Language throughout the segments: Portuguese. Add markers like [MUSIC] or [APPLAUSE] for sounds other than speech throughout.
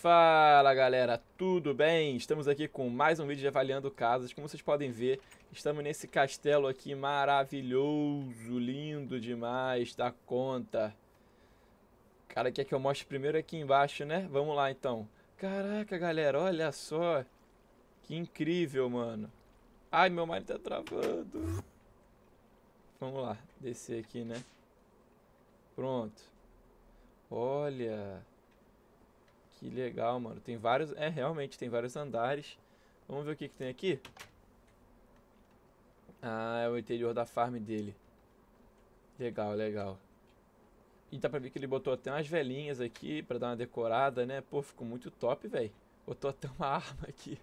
Fala galera, tudo bem? Estamos aqui com mais um vídeo de avaliando casas. Como vocês podem ver, estamos nesse castelo aqui maravilhoso, lindo demais, da conta. Cara, quer que eu mostre primeiro aqui embaixo, né? Vamos lá então. Caraca, galera, olha só. Que incrível, mano. Ai, meu marido tá travando. Vamos lá, descer aqui, né? Pronto. Olha... Que legal, mano. Tem vários... É, realmente, tem vários andares. Vamos ver o que, que tem aqui. Ah, é o interior da farm dele. Legal, legal. E dá pra ver que ele botou até umas velhinhas aqui pra dar uma decorada, né? Pô, ficou muito top, velho. Botou até uma [LAUGHS] arma aqui.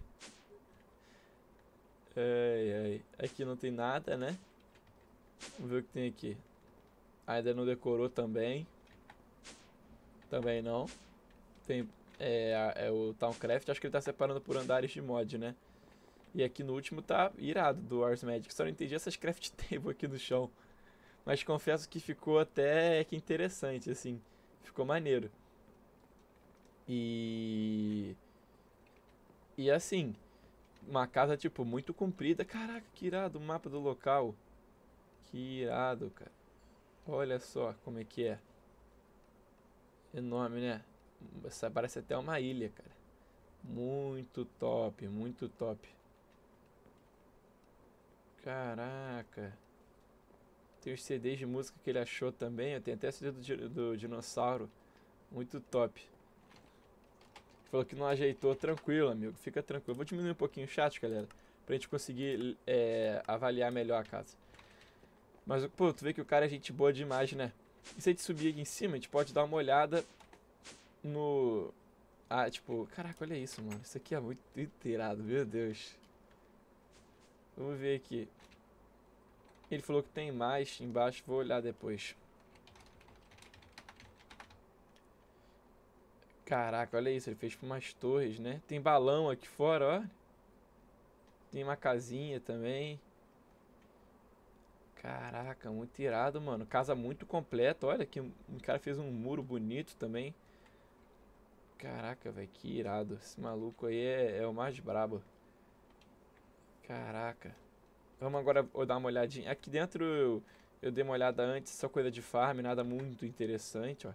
Ai, ai. Aqui não tem nada, né? Vamos ver o que tem aqui. Ainda não decorou também. Também não. Tem é, é, o Towncraft, acho que ele tá separando por andares de mod, né? E aqui no último tá irado do Wars Magic. Só não entendi essas craft [LAUGHS] table aqui no chão. Mas confesso que ficou até que interessante, assim. Ficou maneiro. E. E assim. Uma casa, tipo, muito comprida. Caraca, que irado o mapa do local. Que irado, cara. Olha só como é que é. Enorme, né? Essa parece até uma ilha, cara. Muito top, muito top. Caraca. Tem os CDs de música que ele achou também. Tem até CD do, do dinossauro. Muito top. falou que não ajeitou. Tranquilo, amigo. Fica tranquilo. Vou diminuir um pouquinho o chat, galera. Pra gente conseguir é, avaliar melhor a casa. Mas, pô, tu vê que o cara é gente boa demais, né? E se a gente subir aqui em cima, a gente pode dar uma olhada no. Ah, tipo, caraca, olha isso, mano. Isso aqui é muito irado, meu Deus. Vamos ver aqui. Ele falou que tem mais embaixo, vou olhar depois. Caraca, olha isso, ele fez umas torres, né? Tem balão aqui fora, ó. Tem uma casinha também. Caraca, muito irado, mano. Casa muito completa. Olha que o cara fez um muro bonito também. Caraca, velho, que irado. Esse maluco aí é, é, o mais brabo. Caraca. Vamos agora dar uma olhadinha. Aqui dentro eu, eu dei uma olhada antes, só coisa de farm, nada muito interessante, ó.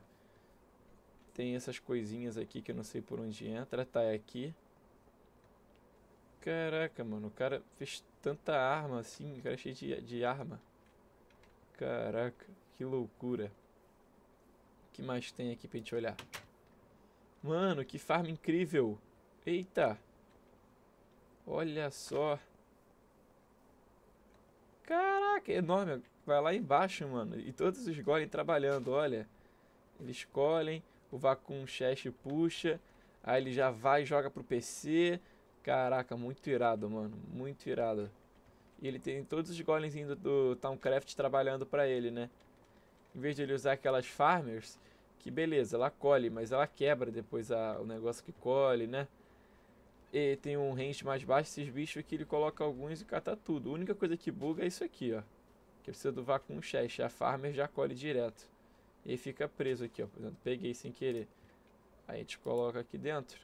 Tem essas coisinhas aqui que eu não sei por onde entra. Tá, é aqui. Caraca, mano, o cara fez tanta arma assim, o cara é cheio de, de arma. Caraca, que loucura. O que mais tem aqui pra gente olhar? Mano, que farm incrível. Eita. Olha só. Caraca, é enorme. Vai lá embaixo, mano. E todos os golem trabalhando, olha. Eles colhem, o vacuum chest puxa. Aí ele já vai e joga pro PC. Caraca, muito irado, mano. Muito irado. E ele tem todos os golems do, do Towncraft trabalhando pra ele, né? Em vez de ele usar aquelas farmers, que beleza, ela colhe, mas ela quebra depois a, o negócio que colhe, né? E tem um range mais baixo, esses bichos aqui ele coloca alguns e cata tudo. A única coisa que buga é isso aqui, ó. Que precisa do Vacuum Chest, a Farmer já colhe direto. E fica preso aqui, ó. Por exemplo, peguei sem querer. Aí a gente coloca aqui dentro.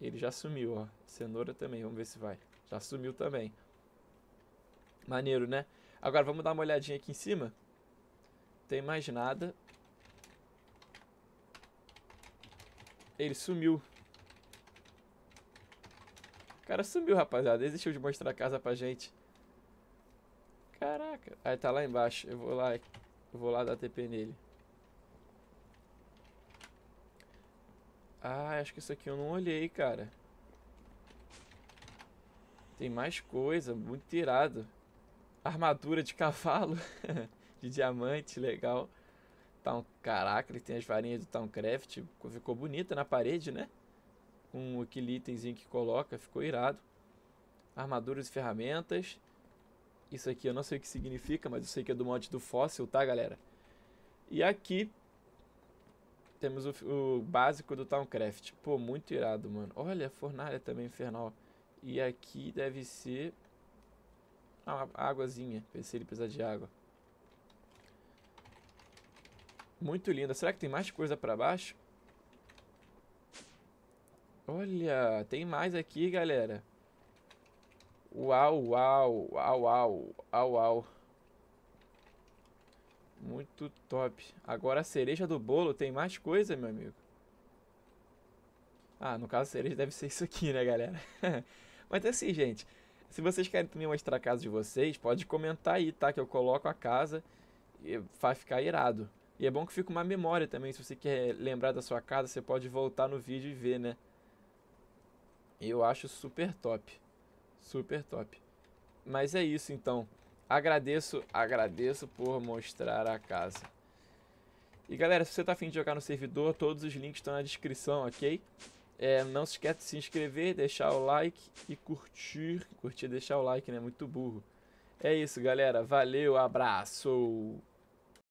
Ele já sumiu, ó. Cenoura também, vamos ver se vai. Já sumiu também. Maneiro, né? Agora vamos dar uma olhadinha aqui em cima. Não tem mais nada. Ele sumiu. O cara sumiu, rapaziada. Ele deixou de mostrar a casa pra gente. Caraca. Aí tá lá embaixo. Eu vou lá. Eu vou lá dar TP nele. Ah, acho que isso aqui eu não olhei, cara. Tem mais coisa. Muito tirado. Armadura de cavalo. [LAUGHS] de diamante, legal. Town. Caraca, ele tem as varinhas do Towncraft. Ficou bonita na parede, né? Com aquele itemzinho que coloca, ficou irado. Armaduras e ferramentas. Isso aqui eu não sei o que significa, mas eu sei que é do monte do fóssil, tá, galera? E aqui temos o, o básico do Towncraft. Pô, muito irado, mano. Olha, fornalha também infernal. E aqui deve ser a águazinha. Pensei ele precisar de água. Muito linda. Será que tem mais coisa pra baixo? Olha, tem mais aqui, galera. Uau, uau, uau, uau, uau, uau. Muito top. Agora a cereja do bolo tem mais coisa, meu amigo. Ah, no caso a cereja deve ser isso aqui, né, galera? [LAUGHS] Mas é assim, gente, se vocês querem também mostrar a casa de vocês, pode comentar aí, tá? Que eu coloco a casa e vai ficar irado. E é bom que fica uma memória também, se você quer lembrar da sua casa, você pode voltar no vídeo e ver, né? Eu acho super top. Super top. Mas é isso então. Agradeço, agradeço por mostrar a casa. E galera, se você tá afim de jogar no servidor, todos os links estão na descrição, ok? É, não se esquece de se inscrever, deixar o like e curtir. Curtir e é deixar o like, né? Muito burro. É isso, galera. Valeu, abraço!